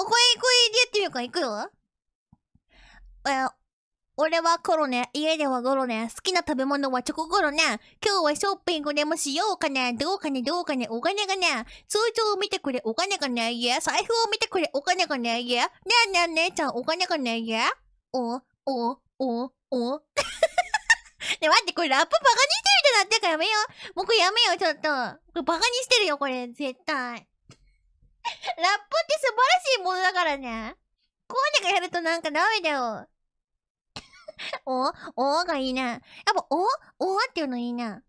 これ、これでやってみようか。いくよ。え、俺はコロネ。家ではゴロネ。好きな食べ物はチョココロネ。今日はショッピングでもしようかね。どうかね、どうかね。お金がね。通帳を見てくれ。お金がね。いや。財布を見てくれ。お金がね。いや。ねえねえ姉ちゃん。お金がね。いや。お、お、お、お。ね、待って、これラップバカにしてるじてなってからやめよう。僕やめよう、ちょっと。これバカにしてるよ、これ。絶対。ラップって素晴らしいものだからね。こうにがやるとなんかダメだよ。おおがいいな。やっぱ、おおっていうのいいな。